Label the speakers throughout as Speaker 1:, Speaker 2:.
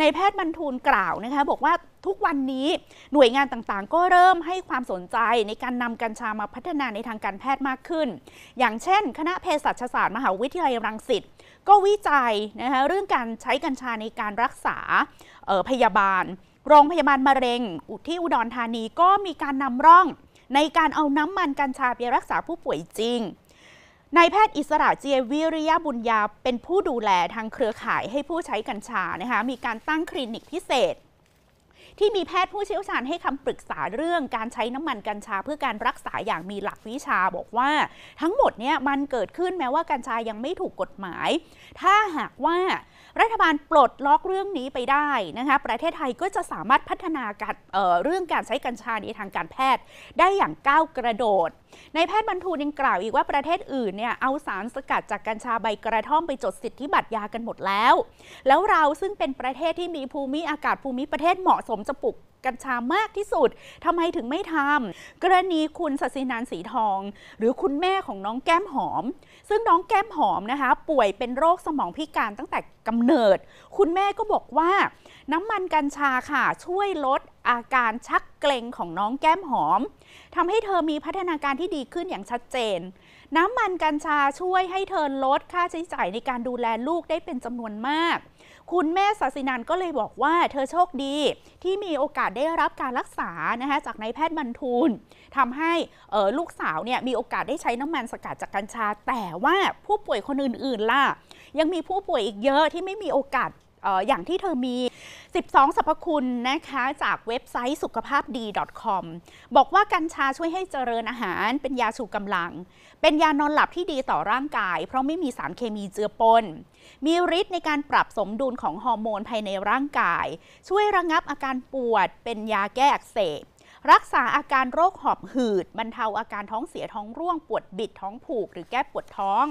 Speaker 1: ในแพทย์บรรทูลกล่าวนะคะบอกว่าทุกวันนี้หน่วยงานต่างๆ ก็เริ่มให้ความสนใจในการนำกัญชามาพัฒนาในทางการแพทย์มากขึ้น อย่างเช่น คณะเภสัชศาสตร์ มหาวิทยาลัยรังสิตก็วิจัยนะคะเรื่องการใช้กัญชาในการรักษาพยาบาล โรงพยาบาลมะเร็งที่อุดรธานีก็มีการนำร่องในการเอาน้ำมันกัญชาไปรักษาผู้ป่วยจริงนายแพทย์อิสระเจียวิริยบุญญา เป็นผู้ดูแลทางเครือข่ายให้ผู้ใช้กัญชานะคะมีการตั้งคลินิกพิเศษที่มีแพทย์ผู้เชี่ยวชาญให้คำปรึกษาเรื่องการใช้น้ำมันกัญชา เพื่อการรักษาอย่างมีหลักวิชาบอกว่าทั้งหมดเนี่ยมันเกิดขึ้นแม้ว่ากัญชายังไม่ถูกกฎหมาย ถ้าหากว่ารัฐบาลปลดล็อกเรื่องนี้ไปได้นะคะประเทศไทยก็จะสามารถพัฒนาการเเรื่องการใช้กัญชาในทางการแพทย์ได้อย่างก้าวกระโดดในแพทย์บรรทูยังกล่าวอีกว่าประเทศอื่นเนี่ย เอาสารสกัดจากกัญชาใบกระท่อมไปจดสิทธิบัตรยากันหมดแล้ว แล้วเราซึ่งเป็นประเทศที่มีภูมิอากาศภูมิประเทศเหมาะสมจะปลูกกัญชามากที่สุดทำไมถึงไม่ทำกรณีคุณสัสินานสีทอง หรือคุณแม่ของน้องแก้มหอม ซึ่งน้องแก้มหอมนะคะ ป่วยเป็นโรคสมองพิการตั้งแต่กำเนิด คุณแม่ก็บอกว่า น้ำมันกัญชาค่ะช่วยลดอาการชักเกร็งของน้องแก้มหอมทำให้เธอมีพัฒนาการที่ดีขึ้นอย่างชัดเจน น้ำมันกัญชาช่วยให้เธอลดค่าใช้จ่ายในการดูแลลูกได้เป็นจำนวนมาก คุณแม่ศาสินันก็เลยบอกว่า เธอโชคดีที่มีโอกาสได้รับการรักษานะคะจากนายแพทย์บรรทูลทำให้ลูกสาวเนี่ยมีโอกาสได้ใช้น้ำมันสกัดจากกัญชา แต่ว่าผู้ป่วยคนอื่นๆล่ะ ยังมีผู้ป่วยอีกเยอะที่ไม่มีโอกาสอย่างที่เธอมี12สรรพคุณนะคะจากเว็บไซต์สุขภาพดี .com บอกว่ากัญชาช่วยให้เจริญอาหาร เป็นยาชูกำลัง เป็นยานอนหลับที่ดีต่อร่างกาย เพราะไม่มีสารเคมีเจือปนมีฤทธิ์ในการปรับสมดุลของฮอร์โมนภายในร่างกาย ช่วยระงับอาการปวดเป็นยาแก้อักเสบรักษาอาการโรคหอบหืด บรรเทาอาการท้องเสียท้องร่วงปวดบิดท้องผูก หรือแก้ปวดท้อง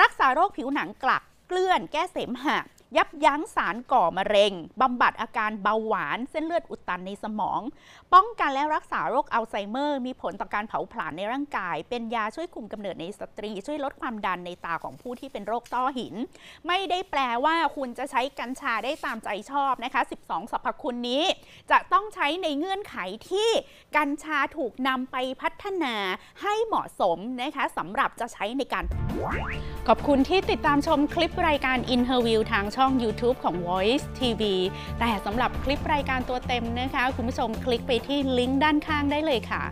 Speaker 1: รักษาโรคผิวหนังกลักเกลื่อน แก้เสมหะยับยั้งสารก่อมะเร็ง บำบัดอาการเบาหวาน เส้นเลือดอุดตันในสมอง ป้องกันและรักษาโรคอัลไซเมอร์ มีผลต่อการเผาผลาญในร่างกาย เป็นยาช่วยคุมกำเนิดในสตรี ช่วยลดความดันในตาของผู้ที่เป็นโรคต้อหิน ไม่ได้แปลว่าคุณจะใช้กัญชาได้ตามใจชอบนะคะ12สรรพคุณนี้ จะต้องใช้ในเงื่อนไขที่กัญชาถูกนำไปพัฒนาให้เหมาะสมนะคะสำหรับจะใช้ในการขอบคุณที่ติดตามชมคลิปรายการ In Her View ทางช่องช่อง YouTube ของ Voice TV แต่สำหรับคลิปรายการตัวเต็มนะคะ คุณผู้ชมคลิกไปที่ลิงก์ด้านข้างได้เลยค่ะ